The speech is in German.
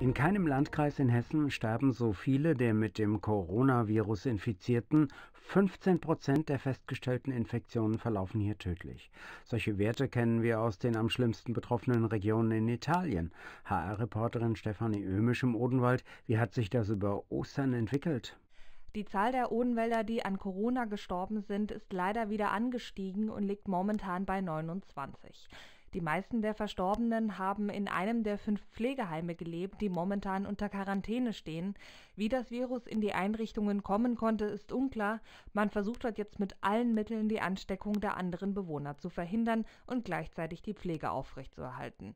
In keinem Landkreis in Hessen sterben so viele der mit dem Coronavirus Infizierten. 15 Prozent der festgestellten Infektionen verlaufen hier tödlich. Solche Werte kennen wir aus den am schlimmsten betroffenen Regionen in Italien. HR-Reporterin Stefanie Ömisch im Odenwald, wie hat sich das über Ostern entwickelt? Die Zahl der Odenwälder, die an Corona gestorben sind, ist leider wieder angestiegen und liegt momentan bei 29. Die meisten der Verstorbenen haben in einem der fünf Pflegeheime gelebt, die momentan unter Quarantäne stehen. Wie das Virus in die Einrichtungen kommen konnte, ist unklar. Man versucht dort jetzt mit allen Mitteln die Ansteckung der anderen Bewohner zu verhindern und gleichzeitig die Pflege aufrechtzuerhalten.